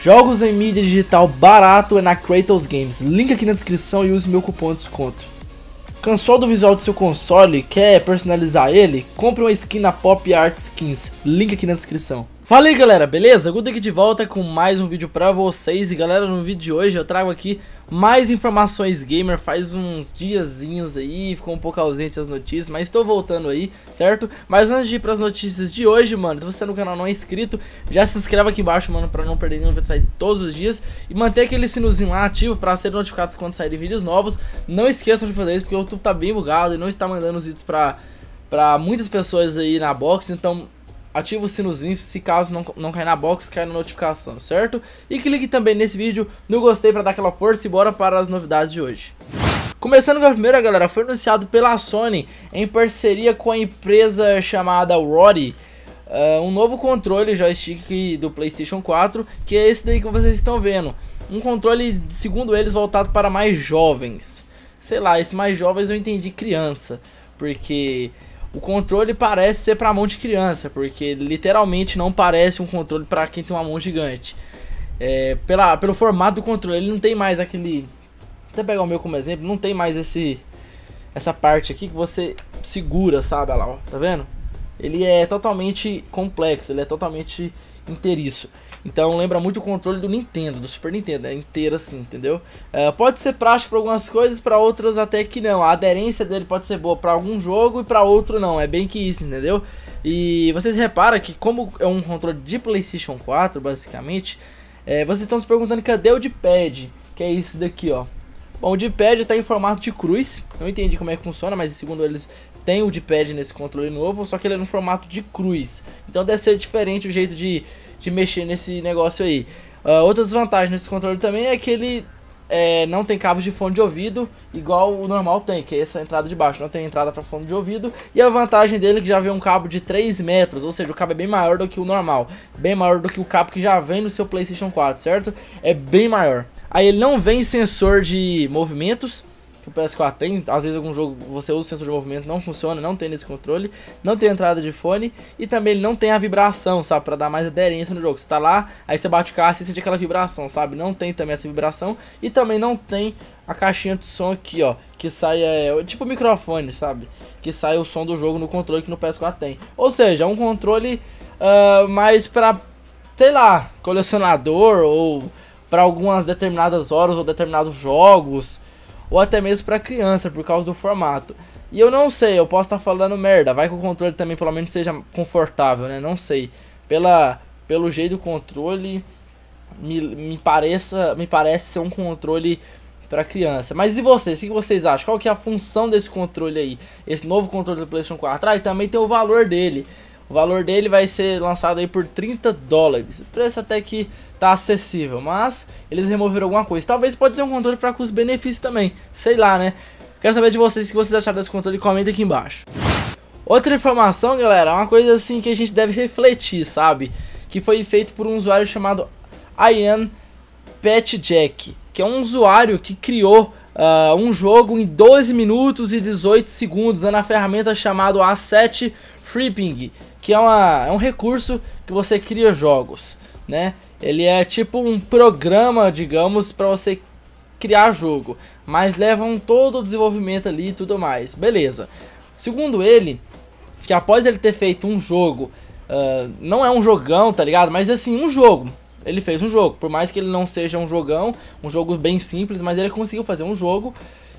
Jogos em mídia digital barato é na Kratos Games. Link aqui na descrição e use meu cupom de desconto. Cansou do visual do seu console? Quer personalizar ele? Compre uma skin na Pop Art Skins. Link aqui na descrição. Fala aí galera, beleza? Guto aqui de volta com mais um vídeo pra vocês. E galera, no vídeo de hoje eu trago aqui mais informações gamer. Faz uns diazinhos aí, ficou um pouco ausente as notícias, mas estou voltando aí, certo? Mas antes de ir para as notícias de hoje, mano, se você no canal não é inscrito, já se inscreva aqui embaixo, mano, para não perder nenhum vídeo sair todos os dias e manter aquele sinozinho lá ativo para ser notificado quando saírem vídeos novos. Não esqueçam de fazer isso porque o YouTube tá bem bugado e não está mandando os vídeos para para muitas pessoas aí na box, então ativa o sinozinho se caso não, não cair na box, cair na notificação, certo? E clique também nesse vídeo no gostei para dar aquela força e bora para as novidades de hoje. Começando com a primeira, galera, foi anunciado pela Sony em parceria com a empresa chamada Rory. Uh, um novo controle joystick do PlayStation 4, que é esse daí que vocês estão vendo. Um controle, segundo eles, voltado para mais jovens. Sei lá, esse mais jovens eu entendi criança, porque o controle parece ser para mão de criança, porque literalmente não parece um controle para quem tem uma mão gigante. É, pela, pelo formato do controle, ele não tem mais aquele. Vou até pegar o meu como exemplo, não tem mais esse essa parte aqui que você segura, sabe? Olha lá, ó, tá vendo? ele é totalmente complexo, ele é totalmente inteiriço. Então lembra muito o controle do Nintendo, do Super Nintendo, é inteiro assim, entendeu? É, pode ser prático para algumas coisas, para outras até que não. A aderência dele pode ser boa para algum jogo e para outro não, é bem que isso, entendeu? E vocês reparam que como é um controle de PlayStation 4, basicamente, é, vocês estão se perguntando cadê o de pad, que é esse daqui, ó. Bom, o D-pad está em formato de cruz. Não entendi como é que funciona, mas segundo eles tem o D-pad nesse controle novo, só que ele é no formato de cruz. Então deve ser diferente o jeito de, de mexer nesse negócio aí. Uh, outra desvantagem nesse controle também é que ele é, não tem cabos de fone de ouvido, igual o normal tem, que é essa entrada de baixo, não tem entrada para fone de ouvido. E a vantagem dele é que já vem um cabo de 3 metros, ou seja, o cabo é bem maior do que o normal, bem maior do que o cabo que já vem no seu PlayStation 4, certo? É bem maior. Aí ele não vem sensor de movimentos, que o PS4 tem. Às vezes algum jogo você usa o sensor de movimento, não funciona, não tem nesse controle. Não tem entrada de fone e também ele não tem a vibração, sabe? Pra dar mais aderência no jogo. Você tá lá, aí você bate o carro e sente aquela vibração, sabe? Não tem também essa vibração e também não tem a caixinha de som aqui, ó, que sai é, é tipo microfone, sabe? Que sai o som do jogo no controle que no PS4 tem. Ou seja, é um controle uh, mais pra, sei lá, colecionador ou para algumas determinadas horas ou determinados jogos, ou até mesmo para criança por causa do formato. E eu não sei, eu posso estar tá falando merda, vai que o controle também pelo menos seja confortável, né? Não sei. Pela pelo jeito do controle me, me pareça, me parece ser um controle para criança. Mas e vocês? O que vocês acham? Qual que é a função desse controle aí? Esse novo controle do PlayStation 4? Ah, e também tem o valor dele. O valor dele vai ser lançado aí por 30 dólares. Preço até que tá acessível, mas eles removeram alguma coisa. Talvez pode ser um controle para custo-benefício também, sei lá, né? Quero saber de vocês o que vocês acharam desse controle, comenta aqui embaixo. Outra informação, galera, uma coisa assim que a gente deve refletir, sabe? Que foi feito por um usuário chamado Ian Petjack, que é um usuário que criou uh, um jogo em 12 minutos e 18 segundos usando a ferramenta chamada A7 Freeping, que é, uma, é um recurso que você cria jogos, né? Ele é tipo um programa, digamos, para você criar jogo, mas levam todo o desenvolvimento ali e tudo mais, beleza. Segundo ele, que após ele ter feito um jogo, uh, não é um jogão, tá ligado? Mas assim, um jogo, ele fez um jogo. Por mais que ele não seja um jogão, um jogo bem simples, mas ele conseguiu fazer um jogo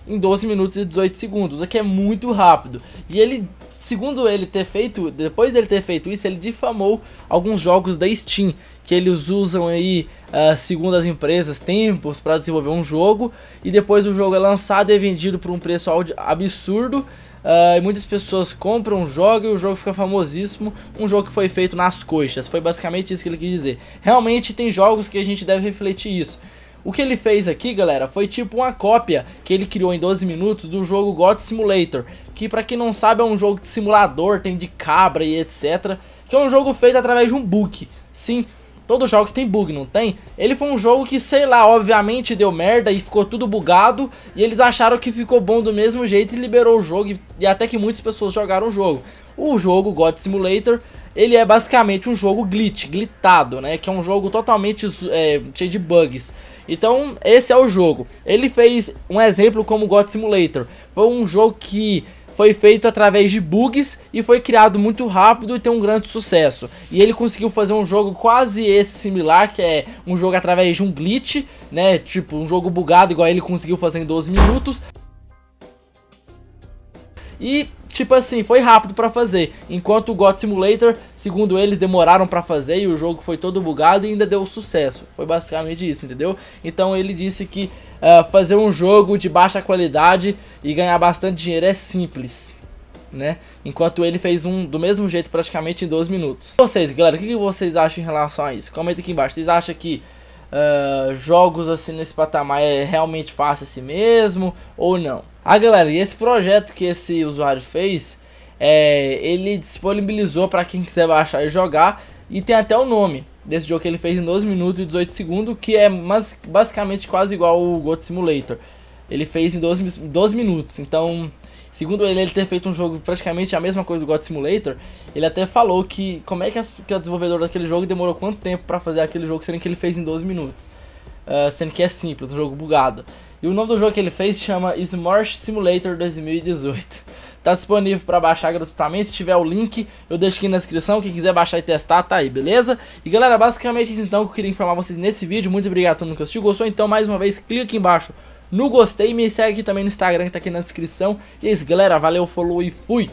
em 12 minutos e 18 segundos, o que é muito rápido. E ele Segundo ele ter feito, depois dele ter feito isso, ele difamou alguns jogos da Steam, que eles usam aí, uh, segundo as empresas, tempos para desenvolver um jogo, e depois o jogo é lançado e é vendido por um preço absurdo, Uh, e muitas pessoas compram, jogam e o jogo fica famosíssimo. Um jogo que foi feito nas coxas. Foi basicamente isso que ele quis dizer. Realmente tem jogos que a gente deve refletir isso. O que ele fez aqui, galera, foi tipo uma cópia que ele criou em 12 minutos do jogo God Simulator, que para quem não sabe é um jogo de simulador, tem de cabra e etc, que é um jogo feito através de um bug. Sim, todos os jogos tem bug, não tem? Ele foi um jogo que, sei lá, obviamente deu merda e ficou tudo bugado, e eles acharam que ficou bom do mesmo jeito e liberou o jogo, e, e até que muitas pessoas jogaram o jogo. O jogo God Simulator ele é basicamente um jogo glitch, glitado, né? Que é um jogo totalmente é, cheio de bugs. Então, esse é o jogo. Ele fez um exemplo como God Simulator. Foi um jogo que foi feito através de bugs e foi criado muito rápido e tem um grande sucesso. E ele conseguiu fazer um jogo quase esse similar, que é um jogo através de um glitch, né? Tipo, um jogo bugado igual ele conseguiu fazer em 12 minutos. E tipo assim, foi rápido para fazer. Enquanto o God Simulator, segundo eles, demoraram para fazer e o jogo foi todo bugado e ainda deu sucesso. Foi basicamente isso, entendeu? Então ele disse que uh, fazer um jogo de baixa qualidade e ganhar bastante dinheiro é simples. Né? Enquanto ele fez um do mesmo jeito praticamente em 12 minutos. Vocês, galera, o que, que vocês acham em relação a isso? Comenta aqui embaixo. Vocês acham que uh, jogos assim nesse patamar é realmente fácil assim mesmo ou não? Ah, galera, e esse projeto que esse usuário fez, é, ele disponibilizou para quem quiser baixar e jogar, e tem até o nome desse jogo que ele fez em 12 minutos e 18 segundos, que é mas, basicamente quase igual o Goat Simulator. Ele fez em 12, 12 minutos, então Segundo ele, ele ter feito um jogo praticamente a mesma coisa do God Simulator, ele até falou que como é que, as, que daquele jogo demorou quanto tempo para fazer aquele jogo, sendo que ele fez em 12 minutos. Uh, sendo que é simples, um jogo bugado. E o nome do jogo que ele fez chama Smorsh Simulator 2018. Tá disponível para baixar gratuitamente, se tiver o link, eu deixo aqui na descrição, quem quiser baixar e testar, tá aí, beleza? E galera, basicamente isso então que eu queria informar vocês nesse vídeo, muito obrigado a todo mundo que assistiu, gostou? Então, mais uma vez, clica aqui embaixo no gostei e me segue aqui também no Instagram que tá aqui na descrição. E é isso, galera, valeu, falou e fui!